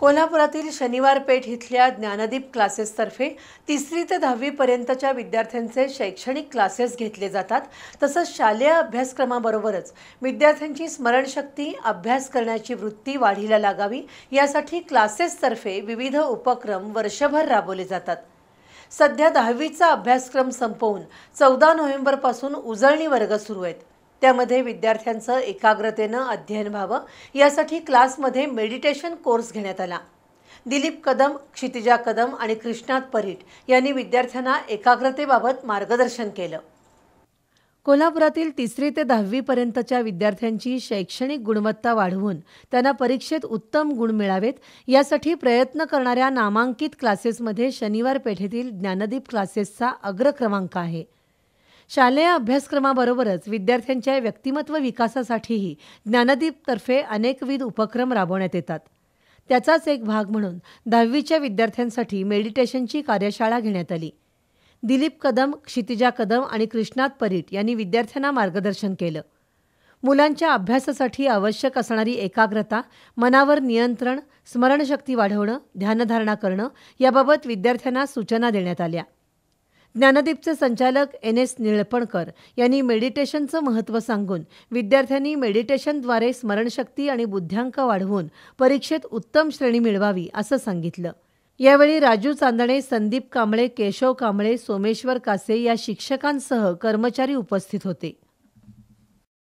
कोल्हापुरातील शनिवार पेठ इथल्या ज्ञानदीप क्लासेसतर्फे तिसरी ते दहावीपर्यंतच्या विद्यार्थ्यांचे शैक्षणिक क्लासेस घेतले जातात तसंच शालेय अभ्यासक्रमाबरोबरच विद्यार्थ्यांची स्मरणशक्ती अभ्यास करण्याची वृत्ती वाढीला लागावी यासाठी क्लासेसतर्फे विविध उपक्रम वर्षभर राबवले जातात सध्या दहावीचा अभ्यासक्रम संपवून चौदा नोव्हेंबरपासून उजळणी वर्ग सुरू आहेत त्यामध्ये विद्यार्थ्यांचं एकाग्रतेनं अध्ययन व्हावं यासाठी क्लासमध्ये मेडिटेशन कोर्स घेण्यात आला दिलीप कदम क्षितिजा कदम आणि कृष्णात परीट यांनी विद्यार्थ्यांना एकाग्रतेबाबत मार्गदर्शन केलं कोल्हापुरातील तिसरी ते दहावीपर्यंतच्या विद्यार्थ्यांची शैक्षणिक गुणवत्ता वाढवून त्यांना परीक्षेत उत्तम गुण मिळावेत यासाठी प्रयत्न करणाऱ्या नामांकित क्लासेसमध्ये शनिवार पेठेतील ज्ञानदीप क्लासेसचा अग्रक्रमांक आहे शालेय अभ्यासक्रमाबरोबरच विद्यार्थ्यांच्या व्यक्तिमत्व विकासासाठीही ज्ञानदीपतर्फे अनेकविध उपक्रम राबवण्यात येतात त्याचाच एक भाग म्हणून दहावीच्या विद्यार्थ्यांसाठी मेडिटेशनची कार्यशाळा घेण्यात आली दिलीप कदम क्षितिजा कदम आणि कृष्णात परीट यांनी विद्यार्थ्यांना मार्गदर्शन केलं मुलांच्या अभ्यासासाठी आवश्यक असणारी एकाग्रता मनावर नियंत्रण स्मरणशक्ती वाढवणं ध्यानधारणा करणं याबाबत विद्यार्थ्यांना सूचना देण्यात आल्या ज्ञानदीपचे संचालक एन एस निळपणकर यांनी मेडिटेशनचं महत्त्व सांगून विद्यार्थ्यांनी मेडिटेशनद्वारे स्मरणशक्ती आणि बुद्ध्यांक वाढवून परीक्षेत उत्तम श्रेणी मिळवावी असं सांगितलं यावेळी राजू चांदणे संदीप कांबळे केशव कांबळे सोमेश्वर कासे या शिक्षकांसह कर्मचारी उपस्थित होते